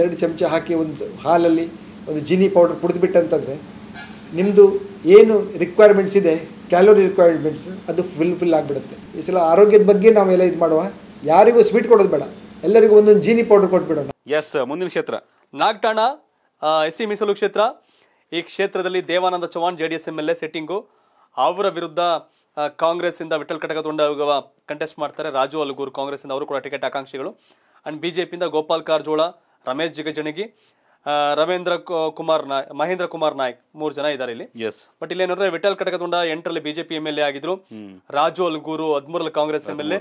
ಎರಡು ಚಮಚ ಹಾಕಿ ಒಂದು ಹಾಲಲ್ಲಿ ಒಂದು ಜಿನಿ ಪೌಡ್ರ್ ಕುಡಿದ್ಬಿಟ್ಟಂತಂದರೆ ನಿಮ್ಮದು ಏನು ರಿಕ್ವೈರ್ಮೆಂಟ್ಸ್ ಇದೆ ಕ್ಯಾಲೋರಿ ರಿಕ್ವೈರ್ಮೆಂಟ್ಸ್ ಅದು ಫುಲ್ ಆಗಿಬಿಡುತ್ತೆ ಈ ಸಲ ಆರೋಗ್ಯದ ಬಗ್ಗೆ ಎಲ್ಲ ಇದು ಮಾಡುವ ಯಾರಿಗೂ ಸ್ವೀಟ್ ಕೊಡೋದು ಬೇಡ ಎಲ್ಲರಿಗೂ ಒಂದೊಂದು ಜೀನಿ ಪೌಡರ್ ಕೊಟ್ಬಿಡೋಣ ಎಸ್ ಮುಂದಿನ ಕ್ಷೇತ್ರ ನಾಗಠಾಣ ಎಸ್ ಸಿ ಮೀಸಲು ಕ್ಷೇತ್ರ ಈ ಕ್ಷೇತ್ರದಲ್ಲಿ Devananda Chauhan J D S M L A sitting ಅವರ ವಿರುದ್ಧ ಕಾಂಗ್ರೆಸ್ಸಿಂದ ವಿಠಲ್ ಕಟಕ ಹೋಗುವ ಕಂಟೆಸ್ಟ್ ಮಾಡ್ತಾರೆ ರಾಜು ಅಲ್ಗೂರು ಕಾಂಗ್ರೆಸ್ಸಿಂದ ಅವರು ಕೂಡ ಟಿಕೆಟ್ ಆಕಾಂಕ್ಷಿಗಳು ಆ್ಯಂಡ್ ಬಿ ಜೆ ಪಿಯಿಂದ ಗೋಪಾಲ್ ಕಾರಜೋಳ ರಮೇಶ್ ಜಿಗಜಣಗಿ ರವೀಂದ್ರ ಕುಮಾರ್ ನಾಯ್ ಮಹೇಂದ್ರ ಕುಮಾರ್ ನಾಯಕ್ ಮೂರು ಜನ ಇದ್ದಾರೆ ಇಲ್ಲಿ ಬಟ್ ಇಲ್ಲಿ ಏನಂದ್ರೆ ವಿಠಲ್ ತುಂಡ ಎಂಟರಲ್ಲಿ ಬಿಜೆಪಿ ಎಂ ಎಲ್ ಎ ಆಗಿದ್ರು ರಾಜು ಅಲ್ಗೂರು ಹದಿಮೂರಲ್ಲಿ Congress M L A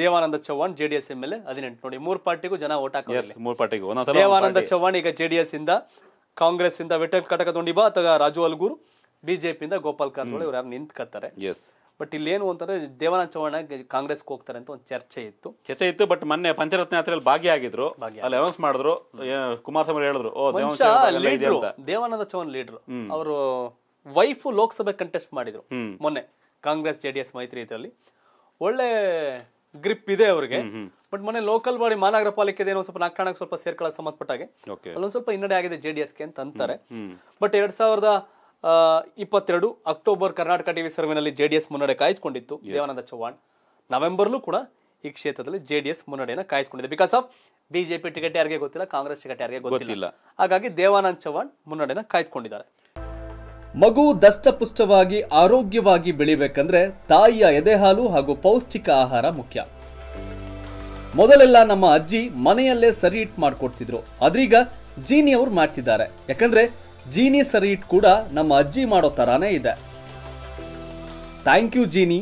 Devananda Chauhan JDS M L A ಹದಿನೆಂಟು ನೋಡಿ ಮೂರು ಪಾರ್ಟಿಗೂ ಜನ ಓಟ್ ಪಾರ್ಟಿಗೂ ದೇವಾನಂದ ಚೌಹಾಣ್ ಈಗ ಜೆಡಿಎಸ್ ಇಂದ ಕಾಂಗ್ರೆಸ್ ಇಂದ ವಿಠಲ್ ಬಾ ಅಥವಾ ರಾಜು ಅಲ್ಗೂರು ಬಿಜೆಪಿಯಿಂದ ಗೋಪಾಲ್ ಕಾರ್ ಇವ್ರು ಯಾರು ನಿಂತ್ಕತ್ತಾರೆ ಬಟ್ ಇಲ್ಲಿ ಏನು ಅಂತಂದ್ರೆ ದೇವನ ಚೌಹಾಣ ಕಾಂಗ್ರೆಸ್ಗೆ ಹೋಗ್ತಾರೆ ಅಂತ ಒಂದು ಚರ್ಚೆ ಇತ್ತು ಚರ್ಚೆ ಇತ್ತು ಬಟ್ ಮೊನ್ನೆ ಪಂಚರತ್ನ ಯಾತ್ರೆಯಲ್ಲಿ ಭಾಗಿಯಾಗಿದ್ರು ಅಲ್ಲಿ ಅನೌನ್ಸ್ ಮಾಡಿದ್ರು ಕುಮಾರಸ್ವಾಮಿ ಹೇಳಿದ್ರು ಓ ದೇವಾನಂದ ಚೌಹಾಣ್ ಲೀಡರ್ ಅವರು ವೈಫ್ ಲೋಕಸಭೆ ಕಂಟೆಸ್ಟ್ ಮಾಡಿದ್ರು ಮೊನ್ನೆ ಕಾಂಗ್ರೆಸ್ ಜೆಡಿಎಸ್ ಮೈತ್ರಿ ಇದರಲ್ಲಿ ಒಳ್ಳೆ ಗ್ರಿಪ್ ಇದೆ ಅವರಿಗೆ ಬಟ್ ಮೊನ್ನೆ ಲೋಕಲ್ ಬಾಡಿ ಮಹಾನಗರ ಪಾಲಿಕೆ ಏನೋ ಸ್ವಲ್ಪ ನಾಕಾಣಕ್ಕೆ ಸ್ವಲ್ಪ ಸೇರ್ಕೊಳ್ಳೋಕೆ ಸಂಬಂಧಪಟ್ಟಾಗೆ ಅಲ್ಲೊಂದು ಸ್ವಲ್ಪ ಹಿನ್ನಡೆ ಆಗಿದೆ ಜೆಡಿಎಸ್ ಅಂತ ಅಂತಾರೆ ಬಟ್ ಎರಡ್ ಸಾವಿರದ ಇಪ್ಪತ್ತೆರಡು ಅಕ್ಟೋಬರ್ ಕರ್ನಾಟಕ ಟಿವಿ ಸರ್ವೆನಲ್ಲಿ ಜೆ ಡಿ ಎಸ್ ಮುನ್ನಡೆ ಕಾಯ್ದುಕೊಂಡಿತ್ತು ದೇವಾನಂದ ಚೌಹಾಣ್ ನವೆಂಬರ್ಲೂ ಕೂಡ ಈ ಕ್ಷೇತ್ರದಲ್ಲಿ ಜೆ ಡಿ ಎಸ್ ಮುನ್ನಡೆಯನ್ನು ಕಾಯ್ದುಕೊಂಡಿದೆ ಬಿಕಾಸ್ ಆಫ್ ಬಿಜೆಪಿ ಟಿಕೆಟ್ ಯಾರಿಗೆ ಗೊತ್ತಿಲ್ಲ ಕಾಂಗ್ರೆಸ್ ಟಿಕೆಟ್ ಯಾರಿಗೆ ಗೊತ್ತಿಲ್ಲ ಹಾಗಾಗಿ ದೇವಾನಂದ ಚೌಹಾಣ್ ಮುನ್ನಡೆಯನ್ನು ಕಾಯ್ದುಕೊಂಡಿದ್ದಾರೆ ಮಗು ದಷ್ಟಪುಷ್ಟವಾಗಿ ಆರೋಗ್ಯವಾಗಿ ಬೆಳಿಬೇಕಂದ್ರೆ ತಾಯಿಯ ಎದೆಹಾಲು ಹಾಗೂ ಪೌಷ್ಟಿಕ ಆಹಾರ ಮುಖ್ಯ ಮೊದಲೆಲ್ಲ ನಮ್ಮ ಅಜ್ಜಿ ಮನೆಯಲ್ಲೇ ಸರಿ ಇಟ್ಟು ಮಾಡ್ಕೊಡ್ತಿದ್ರು ಅದ್ರೀಗ ಜೀನಿ ಅವರು ಮಾಡ್ತಿದ್ದಾರೆ ಯಾಕಂದ್ರೆ ಜೀನಿ ಸರಿ ಇಟ್ ಕೂಡ ನಮ್ಮ ಅಜ್ಜಿ ಮಾಡೋ ಥರಾನೇ ಇದೆ ಥ್ಯಾಂಕ್ ಯು ಜೀನಿ